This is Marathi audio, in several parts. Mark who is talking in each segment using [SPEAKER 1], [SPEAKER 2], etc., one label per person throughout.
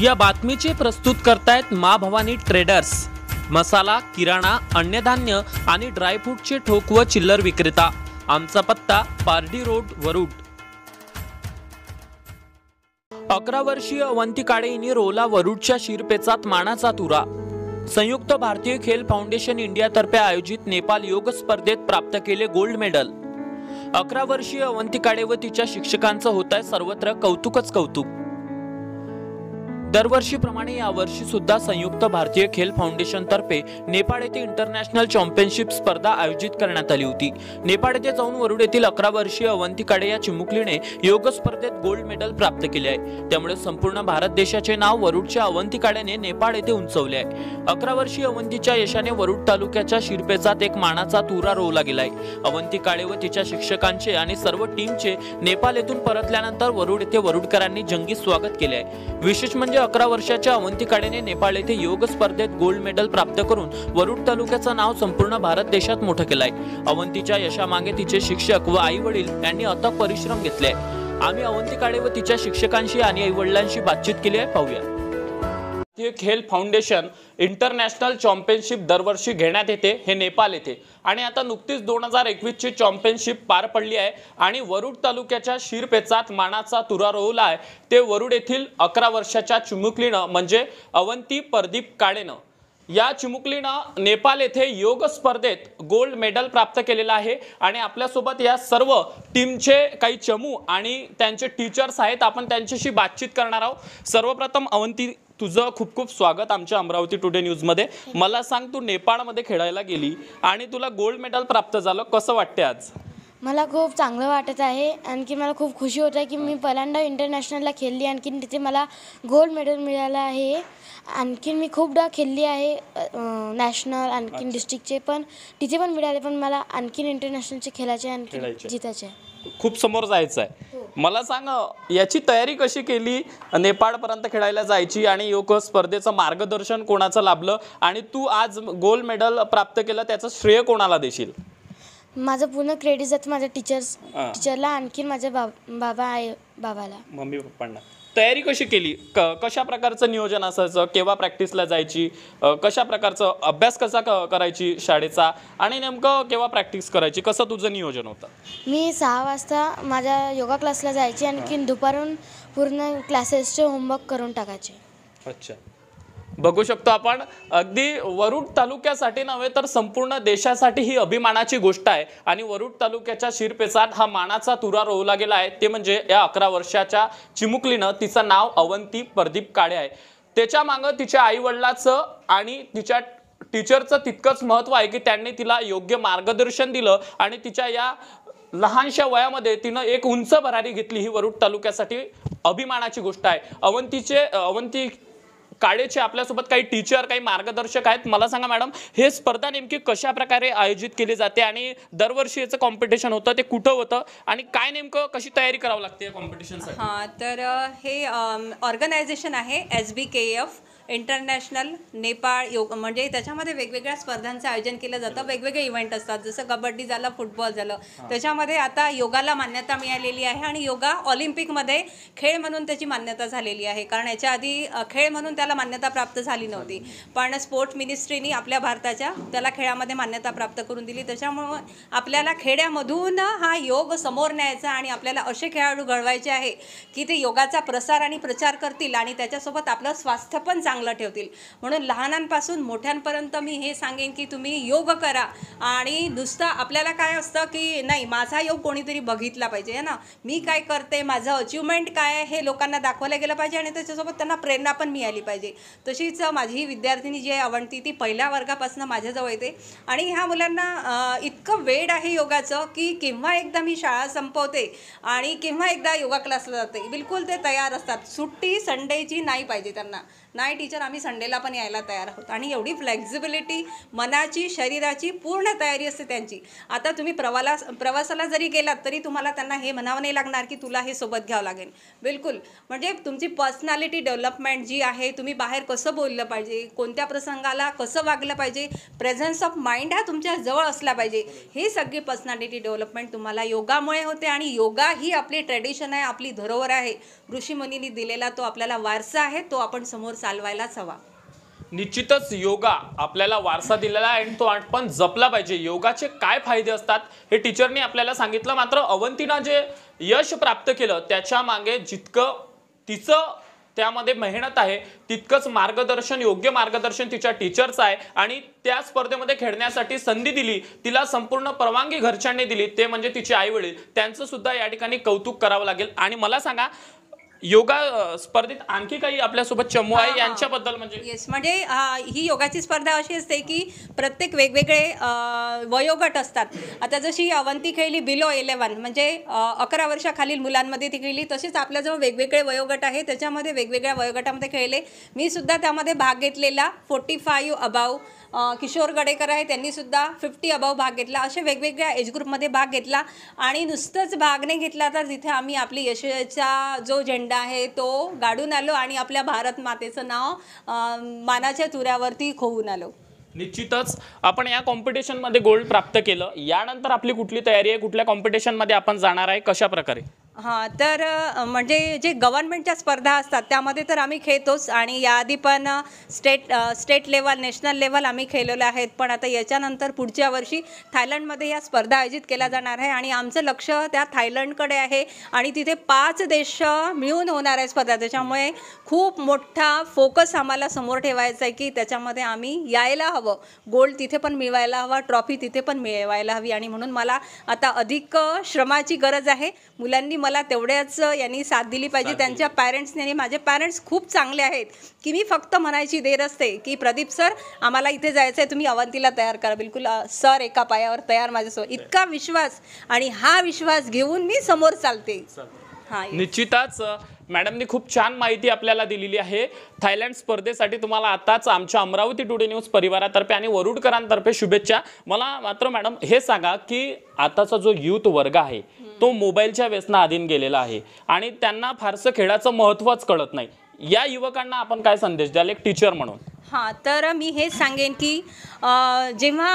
[SPEAKER 1] या बातमीचे प्रस्तुत करतायत मा भवानी ट्रेडर्स मसाला किराणा अन्नधान्य आणि ड्रायफ्रूटचे ठोक व चिल्लर विक्रेता आमचा पत्ता पारडी रोड वरुड अकरा वर्षीय अवंती काळे रोला वरुडच्या शिरपेचात मानाचा तुरा संयुक्त भारतीय खेल फाउंडेशन इंडियातर्फे आयोजित नेपाल योग स्पर्धेत प्राप्त केले गोल्ड मेडल अकरा वर्षीय अवंती काळे व तिच्या शिक्षकांचं होत आहे सर्वत्र कौतुकच कौतुक दरवर्षीप्रमाणे यावर्षी सुद्धा संयुक्त भारतीय खेल तर्फे नेपाळ येथे इंटरनॅशनल चॅम्पियनशिप स्पर्धा आयोजित करण्यात आली होती नेपाळ येथे जाऊन वरुड येथील अकरा वर्षीय अवंती काडे या चिमुकलीने योग स्पर्धेत गोल्ड मेडल प्राप्त केले आहे त्यामुळे संपूर्ण भारत देशाचे नाव वरुडच्या अवंती काड्याने नेपाळ येथे उंचवले आहे अकरा वर्षीय अवंतीच्या यशाने वरुड तालुक्याच्या शिरपेचात एक मानाचा तुरा रोवला गेलाय अवंती काळे व तिच्या शिक्षकांचे आणि सर्व टीमचे नेपाळ येथून परतल्यानंतर वरुड येथे वरुडकरांनी जंगी स्वागत केले आहे विशेष म्हणजे अकरा वर्षाच्या अवंती काळेने नेपाळ येथे योग स्पर्धेत गोल्ड मेडल प्राप्त करून वरुड तालुक्याचं नाव संपूर्ण भारत देशात मोठं केलंय अवंतीच्या यशामागे तिचे शिक्षक व आई वडील यांनी अथक परिश्रम घेतले आम्ही अवंती काळे व तिच्या शिक्षकांशी आणि आई वडिलांशी बातचीत केली आहे पाहूया खेल फाउंडेशन इंटरनॅशनल चॅम्पियनशिप दरवर्षी घेण्यात येते हे नेपाल येथे आणि आता नुकतीच दोन हजार एकवीसची चॅम्पियनशिप पार पडली आहे आणि वरुड तालुक्याच्या शिरपेचात मानाचा तुरा रोवला आहे ते वरुड येथील अकरा वर्षाच्या चिमुकलीनं म्हणजे अवंती प्रदीप काळेनं या चिमुकलीनं नेपाल येथे योग स्पर्धेत गोल्ड मेडल प्राप्त केलेलं आहे आणि आपल्यासोबत या सर्व टीमचे काही चमू आणि त्यांचे टीचर्स आहेत आपण त्यांच्याशी बातचीत करणार आहोत सर्वप्रथम अवंती तुझं खूप खूप स्वागत आमच्या अमरावती टुडे न्यूजमध्ये मला सांग तू नेपाळमध्ये खेळायला गेली आणि तुला गोल्ड मेडल प्राप्त झालं कसं वाटते आज
[SPEAKER 2] मला खूप चांगलं वाटत आहे आणखी मला खूप खुशी होत आहे की मी पहिल्यांदा इंटरनॅशनलला खेळली आणखी तिथे मला गोल्ड मेडल मिळालं आहे आणखीन मी खूपदा खेळली आहे नॅशनल आणखीन डिस्ट्रिक्टचे पण तिथे पण मिळाले पण मला आणखीन इंटरनॅशनलचे खेळायचे आणखी जितायचे आहे
[SPEAKER 1] खूप समोर जायचं आहे मला सांग याची तयारी कशी केली नेपाळपर्यंत खेळायला जायची आणि योग स्पर्धेचं मार्गदर्शन कोणाचं लाभलं आणि तू आज गोल्ड मेडल प्राप्त केलं त्याचं श्रेय कोणाला देशील
[SPEAKER 2] माझं पूर्ण क्रेडिट जात माझ्या टीचर्स टीचरला आणखीन माझ्या बाबा आहे बाबाला
[SPEAKER 1] मम्मी पप्पांना तयारी कशी केली क कशा प्रकारचं नियोजन असायचं केव्हा प्रॅक्टिसला जायची कशा प्रकारचं अभ्यास कसा क करायची शाळेचा आणि नेमकं केव्हा प्रॅक्टिस करायची कसं तुझं नियोजन होतं
[SPEAKER 2] मी सहा वाजता माझ्या योगा क्लासला जायची आणखीन दुपारून पूर्ण क्लासेसचे होमवर्क करून टाकायचे
[SPEAKER 1] अच्छा बघू शकतो आपण अगदी वरुड तालुक्यासाठी नव्हे तर संपूर्ण देशासाठी ही अभिमानाची गोष्ट आहे आणि वरुड तालुक्याच्या शिरपेचात हा मानाचा तुरा रोवला गेला आहे ते म्हणजे या अकरा वर्षाच्या चिमुकलीनं तिचं नाव अवंती प्रदीप काळे आहे त्याच्या मागं तिच्या आईवडिलाचं आणि तिच्या टीचरचं तितकंच महत्त्व आहे की त्यांनी तिला योग्य मार्गदर्शन दिलं आणि तिच्या या लहानशा वयामध्ये तिनं एक उंच भरारी घेतली ही वरुड तालुक्यासाठी अभिमानाची गोष्ट आहे अवंतीचे अवंती काळेचे आपल्यासोबत काही टीचर काही मार्गदर्शक आहेत मला सांगा मॅडम हे स्पर्धा नेमकी कशा प्रकारे आयोजित केली जाते आणि दरवर्षी याचं कॉम्पिटिशन होतं ते कुठं होतं आणि काय नेमकं कशी तयारी करावी लागते या कॉम्पिटिशनसाठी
[SPEAKER 3] हां तर हे ऑर्गनायझेशन आहे S B K F international नेपाळ योग म्हणजे त्याच्यामध्ये वेगवेगळ्या स्पर्धांचं आयोजन केलं जातं वेगवेगळे इव्हेंट असतात जसं कबड्डी झालं फुटबॉल झालं त्याच्यामध्ये आता योगाला मान्यता मिळालेली आहे आणि योगा ऑलिम्पिकमध्ये खेळ म्हणून त्याची मान्यता झालेली आहे कारण याच्या आधी खेळ म्हणून त्याला मान्यता प्राप्त झाली नव्हती पण स्पोर्ट मिनिस्ट्रीनी आपल्या भारताच्या त्याला खेळामध्ये मान्यता प्राप्त करून दिली त्याच्यामुळं आपल्याला खेड्यामधून हा योग समोर न्यायचा आणि आपल्याला असे खेळाडू घडवायचे आहे की ते योगाचा प्रसार आणि प्रचार करतील आणि त्याच्यासोबत आपलं स्वास्थ्य पण चांगलं चांगलं ठेवतील म्हणून लहानांपासून मोठ्यांपर्यंत मी हे सांगेन की तुम्ही योग करा आणि नुसतं आपल्याला काय असतं की नाही माझा योग कोणीतरी बघितला पाहिजे ना मी काय करते माझं अचिव्हमेंट काय हे लोकांना दाखवलं गेलं पाहिजे आणि त्याच्यासोबत त्यांना प्रेरणा पण मिळाली पाहिजे तशीच माझी विद्यार्थिनी जी आहे ती पहिल्या वर्गापासून माझ्याजवळ येते आणि ह्या मुलांना इतकं वेड आहे योगाचं की केव्हा एकदा मी शाळा संपवते आणि केव्हा एकदा योगा क्लासला जाते बिलकुल ते तयार असतात सुट्टी संडेची नाही पाहिजे त्यांना नाही टीचर आम्ही संडेला पण यायला तयार आहोत आणि एवढी फ्लेक्झिबिलिटी मनाची शरीराची पूर्ण तयारी असते त्यांची आता तुम्ही प्रवाला प्रवासाला जरी गेलात तरी तुम्हाला त्यांना हे म्हणावं नाही लागणार की तुला हे सोबत घ्यावं लागेल बिलकुल म्हणजे तुमची पर्सनॅलिटी डेव्हलपमेंट जी आहे तुम्ही बाहेर कसं बोललं पाहिजे कोणत्या प्रसंगाला कसं वागलं पाहिजे प्रेझेन्स ऑफ माइंड हा तुमच्या जवळ असला पाहिजे ही सगळी पर्सनॅलिटी डेव्हलपमेंट तुम्हाला योगामुळे होते आणि योगा ही आपली ट्रेडिशन आहे आपली धरोहर आहे ऋषीमनीने दिलेला तो आपल्याला वारसा आहे तो आपण समोर चालवायलाच हवा
[SPEAKER 1] निश्चितच योगा आपल्याला वारसा दिलेला आहे आणि तो आपण जपला पाहिजे योगाचे काय फायदे असतात हे टीचरने आपल्याला सांगितलं मात्र अवंतीनं जे यश प्राप्त केलं त्याच्या मागे जितकं तिचं त्यामध्ये मेहनत आहे तितकंच मार्गदर्शन योग्य मार्गदर्शन तिच्या टीचरचं आहे आणि त्या स्पर्धेमध्ये खेळण्यासाठी संधी दिली तिला संपूर्ण परवानगी घरच्यांनी दिली ते म्हणजे तिचे आई वडील त्यांचं सुद्धा या ठिकाणी कौतुक करावं लागेल आणि मला सांगा योगा स्पर्धेत आणखी काही आपल्यासोबत चमू आहे यांच्याबद्दल म्हणजे
[SPEAKER 3] येस म्हणजे ही योगाची स्पर्धा अशी असते की प्रत्येक वेगवेगळे वयोगट असतात आता जशी अवंती खेळली बिलो इलेव्हन म्हणजे अकरा वर्षाखालील मुलांमध्ये ती खेळली तसेच जो वेगवेगळे वयोगट आहे त्याच्यामध्ये वेगवेगळ्या वयोगटामध्ये खेळले मी सुद्धा त्यामध्ये भाग घेतलेला forty five above Kishor Gadekar आहे त्यांनी सुद्धा फिफ्टी अबाव भाग घेतला असे वेगवेगळ्या एज ग्रुपमध्ये भाग घेतला आणि नुसतंच भाग नाही घेतला तर तिथे आम्ही आपली यशचा जो झेंडा आहे तो गाडून आलो आणि आपल्या भारत मातेचं नाव मानाच्या चुऱ्यावरती खोवून आलो
[SPEAKER 1] निश्चितच आपण या कॉम्पिटिशनमध्ये गोल्ड प्राप्त केलं यानंतर आपली कुठली तयारी आहे कुठल्या कॉम्पिटिशनमध्ये आपण जाणार आहे कशा प्रकारे
[SPEAKER 3] हां तर म्हणजे जे गव्हर्नमेंटच्या स्पर्धा असतात त्यामध्ये तर आम्ही खेळतोच आणि याआधी पण state state level national level आम्ही खेळलेलो आहेत पण आता याच्यानंतर पुढच्या वर्षी थायलंडमध्ये या स्पर्धा आयोजित केल्या जाणार आहे आणि आमचं लक्ष त्या थायलंडकडे आहे आणि तिथे पाच देश मिळून होणार आहे स्पर्धा त्याच्यामुळे खूप मोठा फोकस आम्हाला समोर ठेवायचा आहे की त्याच्यामध्ये आम्ही यायला हवं गोल्ड तिथे पण मिळवायला हवा ट्रॉफी तिथे पण मिळवायला हवी आणि म्हणून मला आता अधिक श्रमाची गरज आहे मुलांनी मला तेवढ्याच यांनी साथ दिली पाहिजे त्यांच्या पॅरेंट्सने आणि माझे पॅरेंट्स खूप चांगले आहेत की मी फक्त म्हणायची देर असते की प्रदीप सर आम्हाला इथे जायचं आहे तुम्ही अवंतीला तयार करा बिलकुल सर एका पायावर तयार माझ्यासोबत इतका विश्वास आणि हा विश्वास घेऊन मी समोर चालते हां
[SPEAKER 1] निश्चितच मॅडमनी खूप छान माहिती आपल्याला दिलेली आहे थायलँड स्पर्धेसाठी तुम्हाला आताच आमच्या अमरावती टुडे न्यूज परिवारातर्फे आणि वरुडकरांतर्फे शुभेच्छा मला मात्र मॅडम हे सांगा की आताचा जो युथ वर्ग आहे तो मोबाईलच्या व्यसना अधीन गेलेला आहे आणि त्यांना फारसं खेळाचं महत्त्वच कळत नाही या युवकांना आपण काय संदेश द्याल एक टीचर म्हणून
[SPEAKER 3] हां तर मी हेच सांगेन की जेव्हा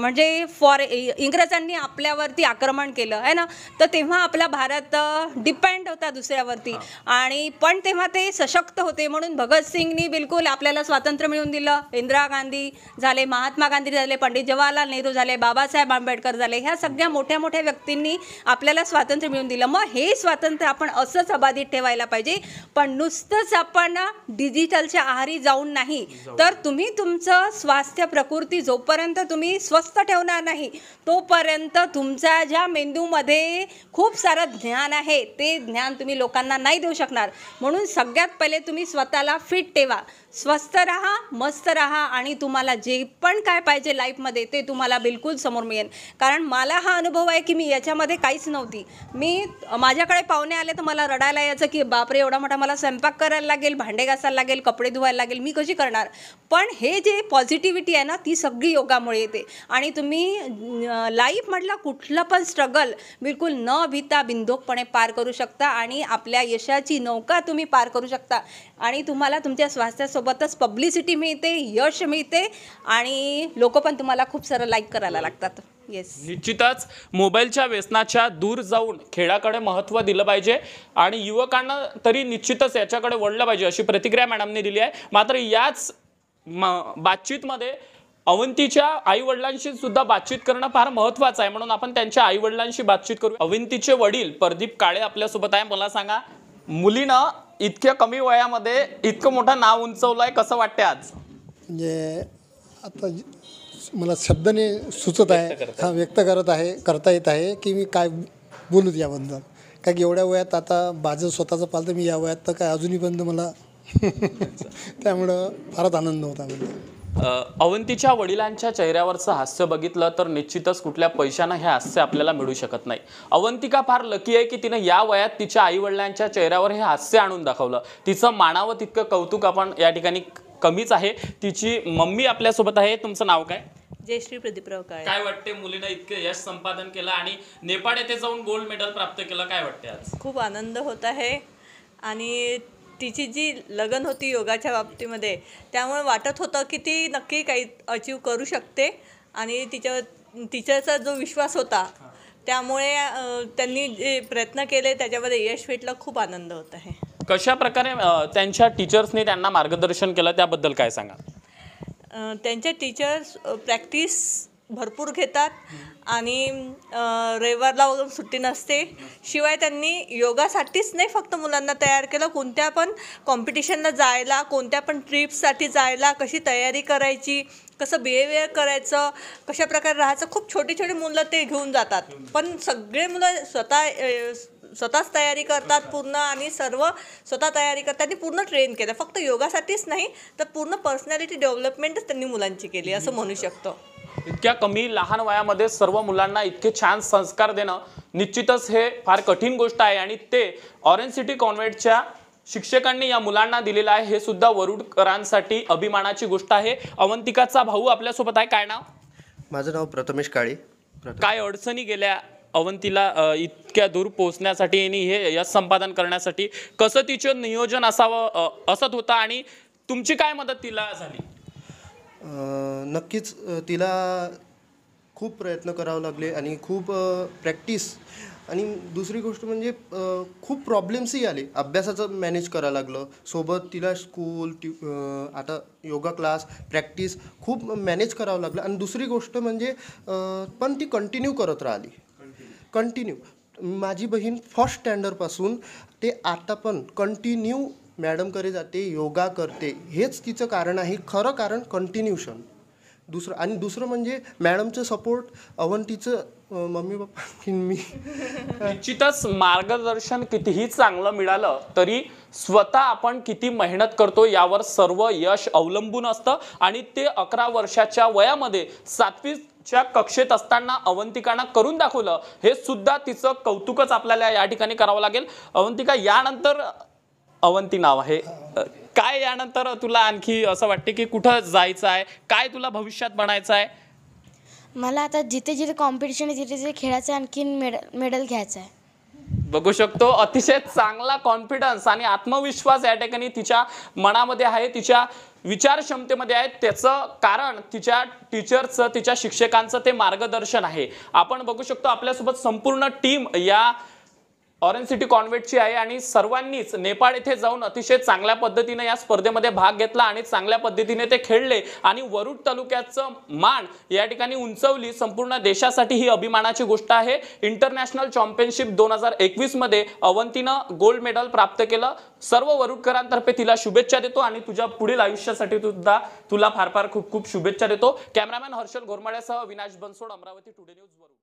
[SPEAKER 3] म्हणजे फॉर इंग्रजांनी आपल्यावरती आक्रमण केलं आहे ना तर तेव्हा आपला भारत डिपेंड होता दुसऱ्यावरती आणि पण तेव्हा ते सशक्त होते म्हणून भगतसिंगनी बिलकुल आपल्याला स्वातंत्र्य मिळवून दिलं इंदिरा गांधी झाले महात्मा गांधी झाले पंडित जवाहरलाल नेहरू झाले बाबासाहेब आंबेडकर झाले ह्या सगळ्या मोठ्या मोठ्या व्यक्तींनी आपल्याला स्वातंत्र्य मिळवून दिलं मग हे स्वातंत्र्य आपण असंच अबाधित ठेवायला पाहिजे पण नुसतंच आपण डिजिटलच्या आहारी जाऊ जाऊन नाही तर तुम्ही तुमचं स्वास्थ्य प्रकृती जोपर्यंत तुम्ही स्वस्थ ठेवणार नाही तोपर्यंत तुमच्या ज्या मेंदूमध्ये खूप सारं ज्ञान आहे ते ज्ञान तुम्ही लोकांना नाही देऊ शकणार म्हणून सगळ्यात पहिले तुम्ही स्वतःला फिट ठेवा स्वस्त रहा मस्त रहा आणि तुम्हाला जे पण काय पाहिजे लाईफमध्ये ते तुम्हाला बिलकुल समोर मिळेल कारण मला हा अनुभव आहे की मी याच्यामध्ये काहीच नव्हती मी माझ्याकडे पाहुणे आले तर मला रडायला यायचं की बापरे एवढा मोठा मला स्वयंपाक करायला लागेल भांडे घासायला लागेल कपडे धुवायला लागेल मी कशी करणार पण हे जे पॉझिटिव्हिटी आहे ना ती सगळी योगामुळे येते आणि तुम्ही लाईफ म्हटलं कुठलं पण स्ट्रगल बिलकुल न भिता बिंदोकपणे पार करू शकता आणि आपल्या यशाची नौका तुम्ही पार करू शकता आणि तुम्हाला तुमच्या स्वास्थ्यासोबत सोबतच पब्लिसिटी मिळते यश मिळते आणि लोक पण तुम्हाला खूप सारं लाईक करायला हो. लागतात येस
[SPEAKER 1] निश्चितच मोबाईलच्या व्यसनाच्या दूर जाऊन खेळाकडे महत्व दिलं पाहिजे आणि युवकांना तरी निश्चितच याच्याकडे वळलं पाहिजे अशी प्रतिक्रिया मॅडमने दिली आहे मात्र याच बातचीतमध्ये अवंतीच्या वडिलांशी सुद्धा बातचीत करणं फार महत्वाचं आहे म्हणून आपण त्यांच्या आईवडिलांशी बातचीत करू अवंतीचे वडील प्रदीप काळे आपल्यासोबत आहे मला सांगा मुलीनं इतक्या कमी वयामध्ये इतकं मोठं नाव उंचवलं आहे कसं वाटते आज म्हणजे आता मला शब्दने सुचत आहे हा व्यक्त करत आहे करता येत आहे की मी काय बोलू याबद्दल काय की एवढ्या वयात आता माझं स्वतःचं पालतं मी या वयात तर काय अजूनहीपर्यंत मला
[SPEAKER 2] त्यामुळं फारच आनंद होता म्हणजे
[SPEAKER 1] अवंतीच्या वडिलांच्या चेहऱ्यावरचं हास्य बघितलं तर निश्चितच कुठल्या पैशानं हे हास्य आपल्याला मिळू शकत नाही अवंतिका फार लकी आहे की तिनं या वयात तिच्या आईवडिलांच्या चेहऱ्यावर हे हास्य आणून दाखवलं तिचं मानावं तितकं कौतुक आपण या ठिकाणी कमीच आहे तिची मम्मी आपल्यासोबत आहे तुमचं नाव काय
[SPEAKER 3] जयश्री प्रदीपराव काय काय
[SPEAKER 1] वाटते मुलीनं इतकं यश संपादन केलं आणि नेपाळ येथे जाऊन गोल्ड मेडल प्राप्त केलं काय वाटते आज
[SPEAKER 3] खूप आनंद होत आहे आणि तिची जी लगन होती योगाच्या बाबतीमध्ये त्यामुळे वाटत होतं की ती नक्की काही अचीव करू शकते आणि तिच्या तिच्याचा जो विश्वास होता त्यामुळे त्यांनी जे प्रयत्न केले त्याच्यामध्ये यश भेटला खूप आनंद होत आहे
[SPEAKER 1] कशा प्रकारे त्यांच्या टीचर्सनी त्यांना मार्गदर्शन केलं त्याबद्दल काय सांगा
[SPEAKER 3] त्यांच्या टीचर्स प्रॅक्टिस भरपूर घेतात आणि रविवारला वगैरे सुट्टी नसते शिवाय त्यांनी योगासाठीच नाही फक्त मुलांना तयार केलं कोणत्या पण कॉम्पिटिशनला जायला कोणत्या पण ट्रिप्ससाठी जायला कशी तयारी करायची कसं बिहेवियर करायचं कशा प्रकारे राहायचं खूप छोटे छोटे मुलं ते घेऊन जातात पण सगळे मुलं स्वतः स्वतःच तयारी करतात पूर्ण आणि सर्व स्वतः तयारी करतात आणि पूर्ण ट्रेन केलं फक्त योगासाठीच नाही तर पूर्ण पर्सनॅलिटी डेव्हलपमेंटच त्यांनी मुलांची केली असं म्हणू शकतो
[SPEAKER 1] इतक्या कमी लहान वयामध्ये सर्व मुलांना इतके छान संस्कार देणं निश्चितच हे फार कठीण गोष्ट आहे आणि ते ऑरेंज सिटी कॉन्व्हेंटच्या शिक्षकांनी या मुलांना दिलेलं आहे हे सुद्धा वरुडकरांसाठी अभिमानाची गोष्ट आहे अवंतिकाचा भाऊ आपल्यासोबत आहे काय नाव माझं नाव प्रथमेश काळे काय अडचणी गेल्या अवंतीला इतक्या दूर पोहोचण्यासाठी आणि हे यश संपादन करण्यासाठी कसं तिचं नियोजन असावं असत होतं आणि तुमची काय मदत तिला झाली नक्कीच तिला खूप प्रयत्न करावे लागले आणि खूप प्रॅक्टिस आणि दुसरी गोष्ट म्हणजे खूप प्रॉब्लेम्सही आले अभ्यासाचं मॅनेज करावं लागलं सोबत तिला स्कूल ट्यू आता योगा क्लास प्रॅक्टिस खूप मॅनेज करावं लागलं आणि दुसरी गोष्ट म्हणजे पण ती कंटिन्यू करत राहिली कंटिन्यू माझी बहीण फर्स्ट स्टँडर्डपासून ते आता पण कंटिन्यू मॅडम करे जाते योगा करते हेच तिचं कारण आहे खरं कारण कंटिन्युशन दुसरं आणि दुसरं म्हणजे मॅडमचं सपोर्ट अवंतीचं मम्मी पप्पा मी निश्चितच मार्गदर्शन कितीही चांगलं मिळालं तरी स्वतः आपण किती मेहनत करतो यावर सर्व यश अवलंबून असतं आणि ते अकरा वर्षाच्या वयामध्ये सातवी च्या कक्षेत असताना अवंतिकांना करून दाखवलं हे सुद्धा तिचं कौतुकच आपल्याला या ठिकाणी करावं लागेल अवंतिका यानंतर अवंती नाव आहे काय यानंतर तुला आणखी असं वाटते की कुठं जायचं आहे काय तुला भविष्यात बनायचं आहे
[SPEAKER 2] मला आता जिथे जिथे कॉम्पिटिशन आहे तिथे तिथे खेळायचं आहे आणखीन मेडल मेडल घ्यायचं आहे
[SPEAKER 1] बघू शकतो अतिशय चांगला कॉन्फिडन्स आणि आत्मविश्वास या ठिकाणी तिच्या मनामध्ये आहे तिच्या विचार क्षमतेमध्ये आहे त्याचं कारण तिच्या टीचरचं तिच्या शिक्षकांचं ते मार्गदर्शन आहे आपण बघू शकतो आपल्यासोबत संपूर्ण टीम या ऑरेंज सिटी कॉन्व्हेंटची आहे आणि सर्वांनीच नेपाळ येथे जाऊन अतिशय चांगल्या पद्धतीने या स्पर्धेमध्ये भाग घेतला आणि चांगल्या पद्धतीने ते खेळले आणि वरुड तालुक्याचं मान या ठिकाणी उंचवली संपूर्ण देशासाठी ही अभिमानाची गोष्ट आहे इंटरनॅशनल चॅम्पियनशिप दोन हजार मध्ये अवंतीनं गोल्ड मेडल प्राप्त केलं सर्व वरुडकरांतर्फे तिला शुभेच्छा देतो आणि तुझ्या पुढील आयुष्यासाठी सुद्धा तुला फार फार खूप खूप शुभेच्छा देतो कॅमेरामॅन हर्षल घोरमाड्यासह विनाश बनसोड अमरावती टुडे न्यूज वरुड